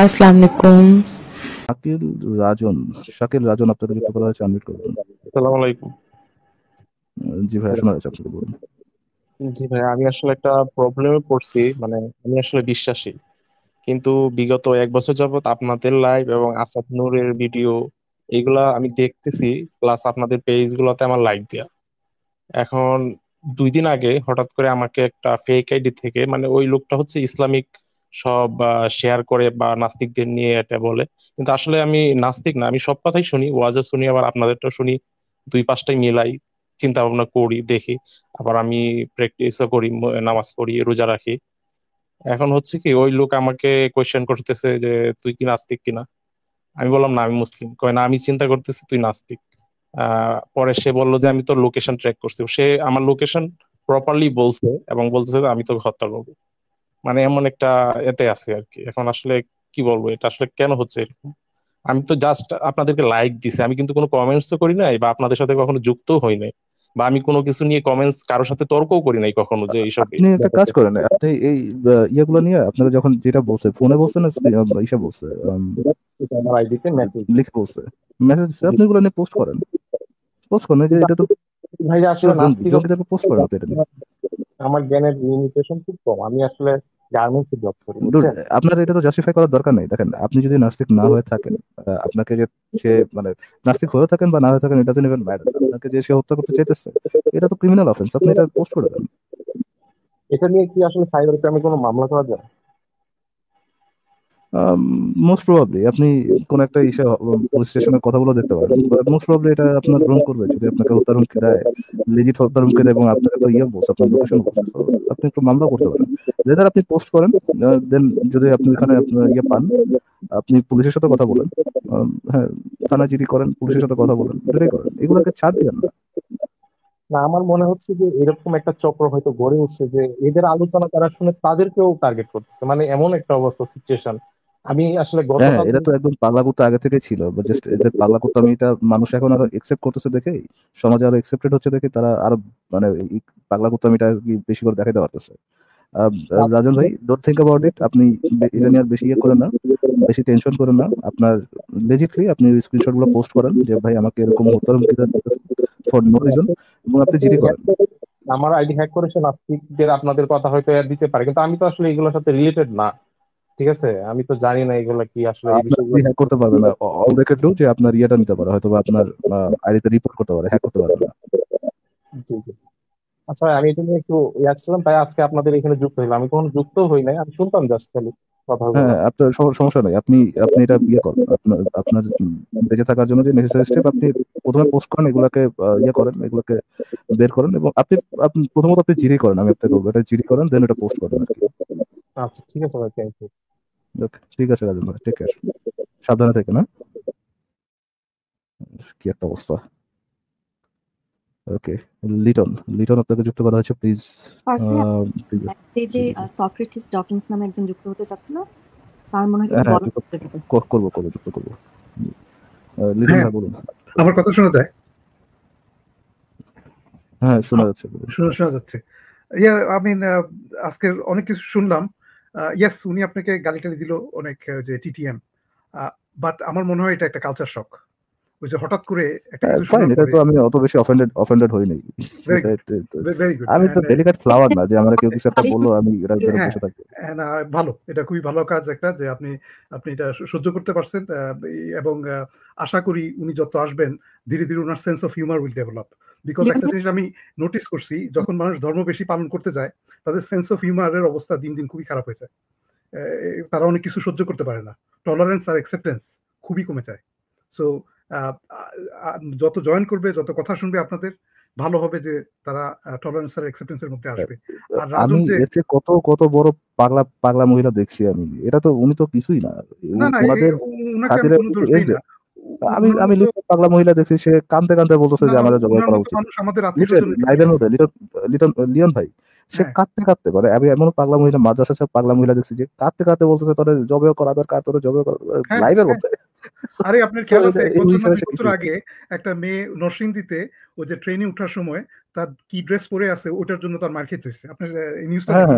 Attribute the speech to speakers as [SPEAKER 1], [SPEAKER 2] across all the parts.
[SPEAKER 1] শাকিল
[SPEAKER 2] রাজন শাকিল রাজন আপনাদের যুক্ত করা হয়েছে আনমিউট করুন আসসালামু আলাইকুম জি ভাই শোনা যাচ্ছে বলুন
[SPEAKER 3] জি ভাই আমি আসলে একটা প্রবলেমে পড়ছি মানে আমি আসলে বিশ্বাসী কিন্তু বিগত এক বছর যাবত আপনাদের লাইভ এবং আসাদ নূরের ভিডিও এগুলা আমি দেখতেছি প্লাস আপনাদের পেজ গুলাতে আমার লাইক দেয়া এখন দুই দিন আগে হঠাৎ করে আমাকে একটা ফেক আইডি থেকে মানে ওই লোকটা হচ্ছে ইসলামিক সব শেয়ার করে বা নাস্তিকদের নিয়ে এটা বলে কিন্তু আসলে আমি নাস্তিক না আমি সব কথাই শুনি ওয়াজও শুনি আবার আপনাদেরটাও শুনি দুই পাঁচটাই মিলাই চিন্তা ভাবনা করি দেখি আবার আমি প্র্যাকটিসও করি নামাজ পড়ি রোজা রাখি এখন হচ্ছে কি ওই লোক আমাকে কোয়েশ্চেন করতেছে যে তুই কি নাস্তিক কিনা আমি বললাম না আমি মুসলিম কয় না আমি চিন্তা করতেছি তুই নাস্তিক পরে সে বললো যে আমি তোর লোকেশন ট্র্যাক করছি সে আমার লোকেশন প্রপারলি বলছে এবং বলতেছে আমি তোকে হত্যা করবো মানে এমন একটা এতে আছে আর কি এখন আসলে কি বলবো এটা আসলে কেন হচ্ছে এরকম আমি তো জাস্ট আপনাদেরকে লাইক দিছি আমি কিন্তু কোনো কমেন্টস তো করি নাই বা আপনাদের সাথে কখনো যুক্ত হই নাই বা আমি কোনো কিছু নিয়ে কমেন্টস কারোর সাথে তর্কও করি নাই কখনো
[SPEAKER 2] যে এইসব আপনি একটা কাজ করেন আপনি এই ইয়াগুলো নিয়ে আপনারা যখন যেটা বলছে ফোনে বলছেন না ইসে বলছে আমার আইডিতে মেসেজ লিখে বলছে মেসেজ আপনি এগুলো নিয়ে পোস্ট করেন পোস্ট করেন যে এটা তো ভাই আসলে নাস্তিক পোস্ট করেন এটা
[SPEAKER 3] আমার জ্ঞানের লিমিটেশন খুব কম আমি আসলে গার্মেন্টসে জব করি
[SPEAKER 2] আপনার এটা তো জাস্টিফাই করার দরকার নেই দেখেন আপনি যদি নাস্তিক না হয়ে থাকেন আপনাকে যে সে মানে নাস্তিক হয়ে থাকেন বা না হয়ে থাকেন এটা ইভেন ম্যাটার আপনাকে যে সে হত্যা করতে চাইতেছে এটা তো ক্রিমিনাল অফেন্স আপনি এটা পোস্ট করে দেন এটা নিয়ে কি আসলে সাইবার ক্রাইমে কোনো মামলা করা যায় মোস্ট um, প্রবাবলি আপনি কোন একটা ইসে পুলিশ স্টেশনে কথা বলে দেখতে পারেন মোস্ট প্রবাবলি এটা আপনার গ্রহণ করবে যদি আপনাকে হত্যার হুমকি দেয় লিজিট হত্যার হুমকি দেয় এবং আপনাকে তো ইয়ে বস আপনার লোকেশন আপনি একটু মামলা করতে পারেন লেদার আপনি পোস্ট করেন দেন যদি আপনি ওখানে ইয়ে পান আপনি পুলিশের সাথে কথা বলেন হ্যাঁ থানা জিডি করেন পুলিশের সাথে কথা বলেন এটাই করেন এগুলোকে ছাড় দিবেন না না আমার মনে হচ্ছে যে এরকম একটা চক্র হয়তো গড়ে
[SPEAKER 3] উঠছে যে এদের আলোচনা তারা শুনে তাদেরকেও টার্গেট করতেছে মানে এমন একটা অবস্থা সিচুয়েশন আমি আসলে হ্যাঁ,
[SPEAKER 2] গতকাল এটা তো একদম আগে থেকে ছিল জাস্ট এই যে মানুষ এখন আরো করতেছে দেখে সমাজে আরো হচ্ছে দেখে তারা আরো মানে বেশি করে দেখাতে পারতেছে আচ্ছা। রাজন ভাই ডোন্ট অ্যাবাউট ইট আপনি আর বেশি ইয়ে করেন না বেশি টেনশন করেন না আপনার বেসিকলি আপনি স্ক্রিনশট গুলো পোস্ট করেন যে ভাই আমাকে এরকম হতাম ফর নো রিজন এবং আপনি জিডি করেন
[SPEAKER 3] আমার আইডি হ্যাক করেছে নাস্তিকদের আপনাদের কথা হয়তো দিতে পারে কিন্তু আমি তো আসলে এগুলোর সাথে রিলেটেড না ঠিক আছে আমি তো জানি না এগুলা কি আসলে হ্যাক করতে পারবে না অল
[SPEAKER 2] রেকর্ড ডু যে আপনার ইয়াটা নিতে পারে হয়তো আপনার আইডিতে রিপোর্ট করতে পারে হ্যাক করতে পারবে না
[SPEAKER 3] আচ্ছা আমি এটা নিয়ে একটু ইয়া ছিলাম তাই আজকে আপনাদের এখানে যুক্ত হইলাম আমি কখনো যুক্ত হই নাই আমি শুনতাম জাস্ট খালি হ্যাঁ,
[SPEAKER 2] হ্যাঁ, সমস্যা নাই আপনি আপনি এটা ইয়ে করেন আপনার আপনার বেঁচে থাকার জন্য যে আপনি প্রথমে পোস্ট করেন এগুলাকে ইয়ে করেন বের করেন এবং আপনি প্রথমত আপনি জিরি করেন আমি এটা জিরি করেন দেন এটা পোস্ট করেন
[SPEAKER 4] আচ্ছা ঠিক আছে থ্যাংক ইউ
[SPEAKER 2] ঠিক আছে রাজু ভাই টেক কেয়ার সাবধানে থেকে না কি একটা অবস্থা ওকে লিটন লিটন আপনাকে যুক্ত করা হয়েছে প্লিজ হ্যাঁ,
[SPEAKER 1] এই যে সক্রেটিস ডকিংস নামে একজন যুক্ত হতে না তার মনে হয় কিছু
[SPEAKER 2] বলা করব করব যুক্ত করব লিটন হ্যাঁ, ভাই বলুন
[SPEAKER 4] আমার কথা শোনা যায়
[SPEAKER 2] হ্যাঁ শোনা যাচ্ছে
[SPEAKER 4] শোনা শোনা যাচ্ছে ইয়া আমি আজকের অনেক কিছু শুনলাম ইয়েস উনি আপনাকে গালি টালি দিল অনেক যে টিটিএম বাট আমার মনে হয় এটা একটা কালচার শখ ওই যে হঠাৎ করে একটা হ্যাঁ,
[SPEAKER 2] তো আমি অত বেশি অফেন্ডেড অফেন্ডেড হই নাই
[SPEAKER 4] আমি তো ডেলিকেট
[SPEAKER 2] ফ্লাওয়ার uh, না যে কেউ কিছু একটা আমি এটা হ্যাঁ, বসে থাকি
[SPEAKER 4] হ্যাঁ, না ভালো এটা খুবই ভালো কাজ একটা যে আপনি আপনি এটা সহ্য করতে পারছেন এবং আশা করি উনি যত আসবেন ধীরে ধীরে উনার sense of humour will develop because একটা জিনিস আমি নোটিস করছি যখন মানুষ ধর্ম বেশি পালন করতে যায় তাদের সেন্স অফ হিউমারের অবস্থা দিন দিন খুবই খারাপ হয়ে যায় তারা অনেক কিছু সহ্য করতে পারে না টলারেন্স আর অ্যাকসেপ্টেন্স খুবই কমে যায় সো যত জয়েন করবে যত কথা শুনবে আপনাদের ভালো হবে যে তারা টলারেন্স আর অ্যাকসেপ্টেন্সের মধ্যে হ্যাঁ। আসবে আর রাজন
[SPEAKER 2] যে কত কত বড় পাগলা পাগলা মহিলা দেখছি আমি এটা তো উনি তো কিছুই না ওনাদের আমি আমি লিটল পাগলা মহিলা দেখছি সে কানতে কানতে বলতেছে যে আমাদের জবাই করা উচিত আমাদের লিটন লিটন লিটন লিয়ন ভাই সে হ্যাঁ। কাঁদতে কাঁদতে পারে আমি এমন পাগলা মহিলা মাদ্রাসা সব পাগলা মহিলা দেখছি যে কাঁদতে কাঁদতে বলতেছে তোর জবে করা দরকার তোর জবে লাইভের মধ্যে
[SPEAKER 4] আরে আপনার খেয়াল আছে বছর আগে একটা মেয়ে দিতে ও যে ট্রেনে ওঠার সময় তার কি ড্রেস পরে আছে ওটার জন্য তার মার্কেট হয়েছে আপনার নিউজটা হ্যাঁ,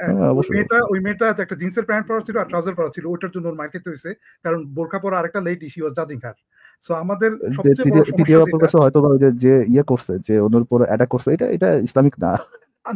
[SPEAKER 2] হ্যাঁ, মেয়েটা
[SPEAKER 4] ওই মেয়েটা একটা জিন্সের প্যান্ট পরা ছিল আর ট্রাউজার পরা ছিল ওটার জন্য ওর মার্কেট হয়েছে কারণ বোরখা পরা আরেকটা লেডি শি ওয়াজ জাজিং হার সো আমাদের সবচেয়ে বড় সমস্যা
[SPEAKER 2] হয়তো যে ইয়ে করছে যে অন্যের উপর অ্যাটাক করছে এটা এটা ইসলামিক না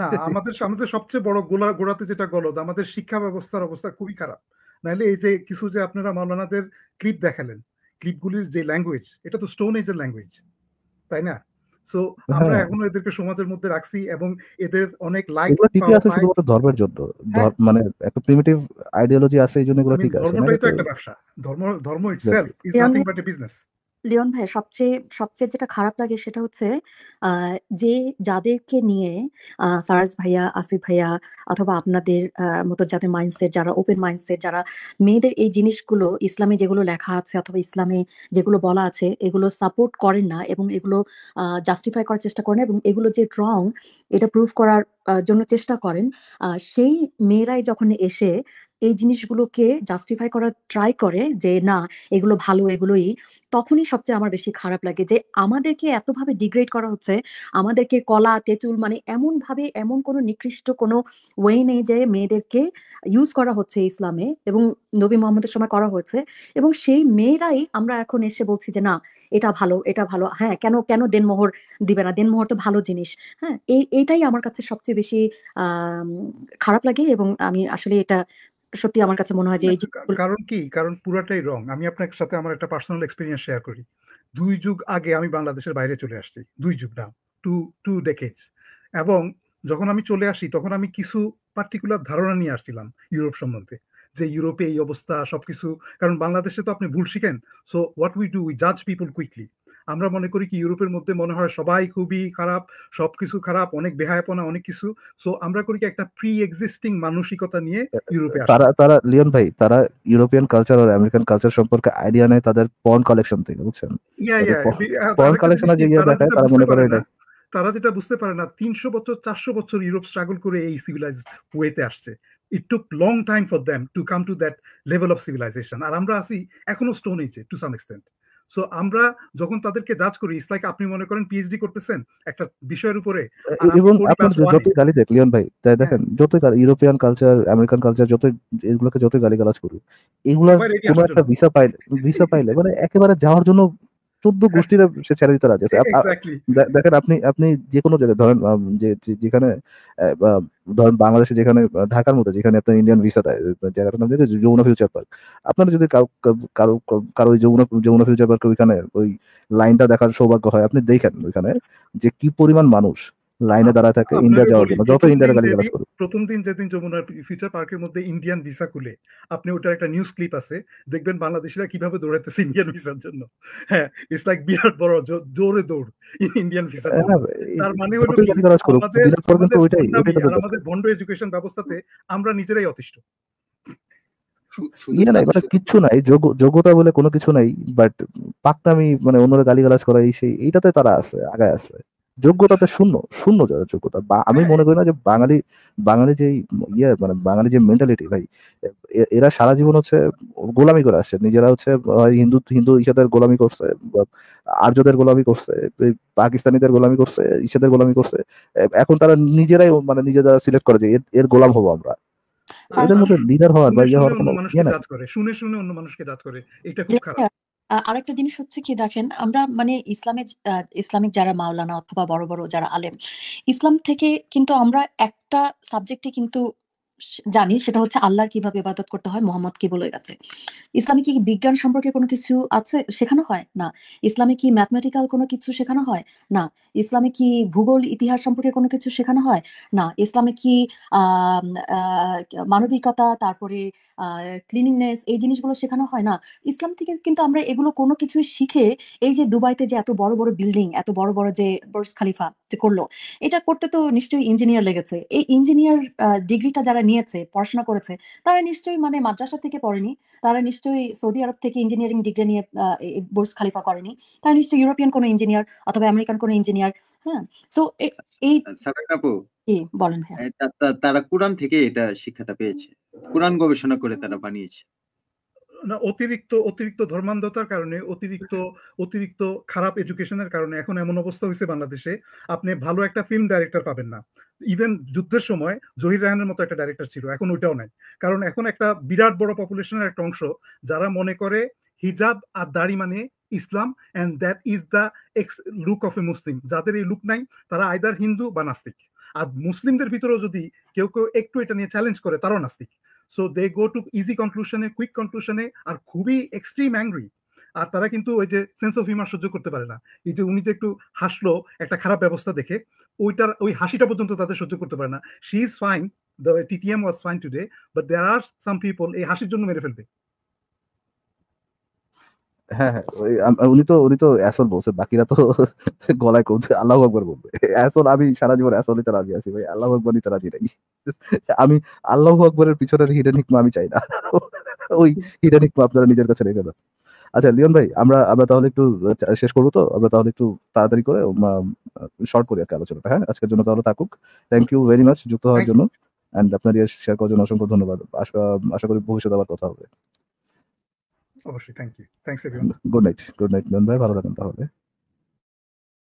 [SPEAKER 4] না আমাদের আমাদের সবচেয়ে বড় গোলা গোড়াতে যেটা গলদ আমাদের শিক্ষা ব্যবস্থার অবস্থা খুবই খারাপ নাহলে এই যে কিছু যে আপনারা মাওলানাদের ক্লিপ দেখালেন ক্লিপগুলির যে ল্যাঙ্গুয়েজ এটা তো স্টোন এজের ল্যাঙ্গুয়েজ তাই না সো হ্যাঁ, আমরা হ্যাঁ। এখনো এদেরকে সমাজের মধ্যে রাখছি এবং এদের অনেক
[SPEAKER 1] লাইক আছে শুধুমাত্র
[SPEAKER 2] ধর্মের জন্য হ্যাঁ। মানে একটা প্রিমিটিভ আইডিওলজি আছে এই জন্য এগুলো ঠিক আছে ধর্মটাই তো একটা
[SPEAKER 4] ব্যবসা ধর্ম ধর্ম itself is nothing but a business
[SPEAKER 1] Leon ভাই সবচেয়ে সবচেয়ে যেটা খারাপ লাগে সেটা হচ্ছে যে যাদেরকে নিয়ে ফারাজ ভাইয়া আসিফ ভাইয়া অথবা আপনাদের মতো যাদের মাইন্ডসেট যারা ওপেন মাইন্ডসেট যারা মেয়েদের এই জিনিসগুলো ইসলামে যেগুলো লেখা আছে অথবা ইসলামে যেগুলো বলা আছে এগুলো সাপোর্ট করেন না এবং এগুলো জাস্টিফাই করার চেষ্টা করেন এবং এগুলো যে রং এটা প্রুভ করার জন্য চেষ্টা করেন সেই মেয়েরাই যখন এসে এই জিনিসগুলোকে জাস্টিফাই করা ট্রাই করে যে না এগুলো ভালো এগুলোই তখনই সবচেয়ে আমার বেশি খারাপ লাগে যে আমাদেরকে এতভাবে ডিগ্রেড করা হচ্ছে আমাদেরকে কলা তেঁতুল মানে এমনভাবে এমন কোনো নিকৃষ্ট কোনো ওয়ে নেই যে মেয়েদেরকে ইউজ করা হচ্ছে ইসলামে এবং নবী মোহাম্মদের সময় করা হয়েছে এবং সেই মেয়েরাই আমরা এখন এসে বলছি যে না এটা ভালো এটা ভালো হ্যাঁ কেন কেন দেনমোহর দিবে না দেনমোহর তো ভালো জিনিস হ্যাঁ এই এইটাই আমার কাছে সবচেয়ে বেশি খারাপ লাগে এবং আমি আসলে এটা সত্যি আমার কাছে মনে হয় যে এই
[SPEAKER 4] কারণ কি কারণ পুরাটাই রং আমি আপনার সাথে আমার একটা পার্সোনাল এক্সপিরিয়েন্স শেয়ার করি দুই যুগ আগে আমি বাংলাদেশের বাইরে চলে আসছি দুই যুগ না টু টু ডেকেজ এবং যখন আমি চলে আসি তখন আমি কিছু পার্টিকুলার ধারণা নিয়ে আসছিলাম ইউরোপ সম্বন্ধে যে ইউরোপে এই অবস্থা সবকিছু কারণ বাংলাদেশে তো আপনি ভুল শিখেন so what we do we জাজ পিপুল কুইকলি আমরা মনে করি কি ইউরোপের মধ্যে মনে হয় সবাই খুবই খারাপ সব কিছু খারাপ অনেক বেহায়াপনা অনেক কিছু সো আমরা করি কি একটা প্রি এক্সিস্টিং মানসিকতা নিয়ে ইউরোপে তারা
[SPEAKER 2] তারা লিওন ভাই তারা ইউরোপিয়ান কালচার আর আমেরিকান কালচার সম্পর্কে আইডিয়া নেই তাদের পর্ন কালেকশন থেকে বুঝছেন পর্ন হ্যাঁ, কালেকশন আগে গিয়ে দেখায় তারা মনে করে এটা
[SPEAKER 4] তারা যেটা বুঝতে পারে না তিনশো বছর চারশো বছর ইউরোপ স্ট্রাগল করে এই সিভিলাইজ ওয়েতে আসছে it took long time for them to come to that level of civilisation আর আমরা আছি এখনো স্টোন এইচে টু সাম এক্সটেন্ট সো আমরা যখন তাদেরকে জাজ করি ইটস লাইক আপনি মনে করেন পিএইচডি করতেছেন একটা বিষয়ের উপরে এবং আপনার যতই
[SPEAKER 2] গালি দেখ লিওন ভাই তাই হ্যাঁ। দেখেন যতই ইউরোপিয়ান কালচার আমেরিকান কালচার যত এগুলোকে যতই গালি গালাজ করুক এগুলো কোনো একটা ভিসা পাইলে ভিসা পাইলে মানে একেবারে যাওয়ার জন্য চোদ্দ গোষ্ঠীরা সে ছেড়ে দিতে রাজি আছে দেখেন আপনি আপনি যে কোনো জায়গায় ধরেন যে যেখানে ধরেন বাংলাদেশে যেখানে ঢাকার মধ্যে যেখানে আপনার ইন্ডিয়ান ভিসা দেয় জায়গাটার নাম যমুনা ফিউচার পার্ক আপনারা যদি কারো কারো ওই যৌন যমুনা ফিউচার পার্ক ওইখানে ওই লাইনটা দেখার সৌভাগ্য হয় আপনি দেখেন ওইখানে যে কি পরিমাণ মানুষ লাইনে হ্যাঁ, দাঁড়া থাকে ইন্ডিয়া যাওয়ার জন্য যত ইন্ডিয়ার গালি গালাজ করুক
[SPEAKER 4] প্রথম দিন যেদিন যমুনার ফিউচার পার্কের মধ্যে ইন্ডিয়ান ভিসা খুলে আপনি ওটার একটা নিউজ ক্লিপ আছে দেখবেন বাংলাদেশিরা কিভাবে দৌড়াইতেছে ইন্ডিয়ান ভিসার জন্য হ্যাঁ ইটস লাইক বিরাট বড় জোরে দৌড় ইন্ডিয়ান হ্যাঁ, হ্যাঁ, ভিসা তার মানে হলো আমাদের বন্ড এডুকেশন ব্যবস্থাতে আমরা নিজেরাই অতিষ্ঠ ইয়ে নাই মানে
[SPEAKER 2] কিচ্ছু নাই যোগ্যতা বলে কোনো কিছু নাই বাট পাকনামি মানে অন্যরা গালিগালাজ করা এই সেই এইটাতে তারা আছে আগায় আছে যোগ্যতাতে শূন্য শূন্য যারা যোগ্যতা বা আমি মনে করি না যে বাঙালি বাঙালি যে ইয়ে মানে বাঙালি যে মেন্টালিটি ভাই এরা সারা জীবন হচ্ছে গোলামি করে আসছে নিজেরা হচ্ছে হিন্দু হিন্দু ইসাদের গোলামি করছে আর্যদের গোলামি করছে পাকিস্তানিদের গোলামি করছে ইসাদের গোলামি করছে এখন তারা নিজেরাই মানে নিজেরা সিলেক্ট করে যে এর গোলাম হবো আমরা এদের মধ্যে লিডার হওয়ার বা ইয়ে হওয়ার কোনো
[SPEAKER 4] শুনে ইয়ে শুনে অন্য মানুষকে দাঁত করে এটা
[SPEAKER 1] খুব খারাপ আরেকটা জিনিস হচ্ছে কি দেখেন আমরা মানে ইসলামে ইসলামিক যারা মাওলানা অথবা বড় বড় যারা আলেম ইসলাম থেকে কিন্তু আমরা একটা সাবজেক্টে কিন্তু জানি সেটা হচ্ছে আল্লাহর কিভাবে ইবাদত করতে হয় মোহাম্মদ কি বলে গেছে ইসলামে কি বিজ্ঞান সম্পর্কে কোনো কিছু আছে শেখানো হয় না ইসলামে কি ম্যাথমেটিক্যাল কোনো কিছু শেখানো হয় না ইসলামে কি ভূগোল ইতিহাস সম্পর্কে কোনো কিছু শেখানো হয় না ইসলামে কি মানবিকতা তারপরে ক্লিনিংনেস এই জিনিসগুলো শেখানো হয় না ইসলাম থেকে কিন্তু আমরা এগুলো কোনো কিছু শিখে এই যে দুবাইতে যে এত বড় বড় বিল্ডিং এত বড় বড় যে বর্ষ খালিফা যে করলো এটা করতে তো নিশ্চয়ই ইঞ্জিনিয়ার লেগেছে এই ইঞ্জিনিয়ার ডিগ্রিটা যারা নিয়েছে পড়াশোনা করেছে তারা নিশ্চয়ই মানে মাদ্রাসা থেকে পড়েনি তারা নিশ্চয়ই সৌদি আরব থেকে ইঞ্জিনিয়ারিং ডিগ্রি নিয়ে বোর্স খালিফা করেনি তারা নিশ্চয়ই ইউরোপিয়ান কোনো ইঞ্জিনিয়ার অথবা আমেরিকান কোনো ইঞ্জিনিয়ার হ্যাঁ সো আচ্ছা, আচ্ছা, এই আচ্ছা, বলেন হ্যাঁ
[SPEAKER 2] তারা কোরআন থেকে এটা শিক্ষাটা পেয়েছে কোরআন গবেষণা করে তারা বানিয়েছে
[SPEAKER 4] না অতিরিক্ত অতিরিক্ত ধর্মান্ধতার কারণে অতিরিক্ত অতিরিক্ত খারাপ এডুকেশনের কারণে এখন এমন অবস্থা হয়েছে বাংলাদেশে আপনি ভালো একটা ফিল্ম ডাইরেক্টর পাবেন না ইভেন যুদ্ধের সময় জহির রায়নের মতো একটা ডাইরেক্টর ছিল এখন ওইটাও নাই কারণ এখন একটা বিরাট বড় পপুলেশনের একটা অংশ যারা মনে করে হিজাব আর দাড়ি মানে Islam and that is the ex look of a Muslim যাদের এই লুক নাই তারা আইদার হিন্দু বা নাস্তিক আর মুসলিমদের ভিতরেও যদি কেউ কেউ একটু এটা নিয়ে চ্যালেঞ্জ করে তারাও নাস্তিক so they go to easy কনক্লুশনে কুইক কনক্লুশনে আর খুবই এক্সট্রিম অ্যাংরি আর তারা কিন্তু ওই যে সেন্স অফ হিউমার সহ্য করতে পারে না এই যে উনি যে একটু হাসলো একটা খারাপ ব্যবস্থা দেখে ওইটার ওই হাসিটা পর্যন্ত তাদের সহ্য করতে পারে না she is fine the TTM was fine today but there are some people এই হাসির জন্য মেরে ফেলবে
[SPEAKER 2] হ্যাঁ হ্যাঁ উনি তো উনি তো অ্যাসল বলছে বাকিরা তো গলায় কমছে আল্লাহ আকবর বলবে অ্যাসল আমি সারা জীবন অ্যাসল নিতে রাজি আছি ভাই আল্লাহ আকবর নিতে রাজি নাই আমি আল্লাহ আকবরের পিছনের হিডেন হিকমা আমি চাই না ওই হিডেন হিকমা আপনারা নিজের কাছে রেখে দেন আচ্ছা লিওন ভাই আমরা আমরা তাহলে একটু আচ্ছা, শেষ করবো তো আমরা তাহলে একটু তাড়াতাড়ি করে শর্ট করি আর আলোচনাটা হ্যাঁ আজকের জন্য তাহলে থাকুক থ্যাংক ইউ ভেরি মাচ যুক্ত হওয়ার জন্য অ্যান্ড আপনার শেয়ার করার জন্য অসংখ্য ধন্যবাদ আশা করি ভবিষ্যতে আবার কথা হবে
[SPEAKER 4] অবশ্যই thank you thanks everyone
[SPEAKER 2] good night good night Nandan ভাই ভালো থাকেন তাহলে